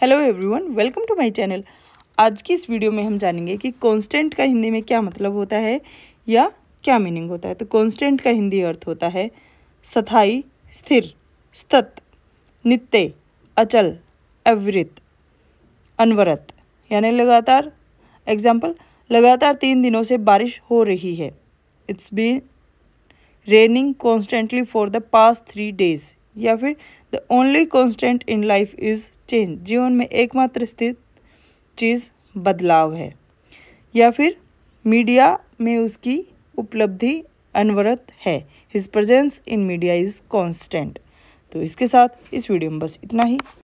hello everyone welcome to my channel आज की इस वीडियो में हम जानेंगे कि कांस्टेंट का हिंदी में क्या मतलब होता है या क्या मीनिंग होता है तो कांस्टेंट का हिंदी अर्थ होता है स्थाई स्थिर स्तत नित्य अचल अवृत अनवरत यानी लगातार एग्जाम्पल लगातार तीन दिनों से बारिश हो रही है it's been raining constantly for the past three days या फिर the only constant in life is change जीवन में एकमात्र स्थित चीज़ बदलाव है या फिर मीडिया में उसकी उपलब्धि अनवरत है his presence in media is constant तो इसके साथ इस वीडियो में बस इतना ही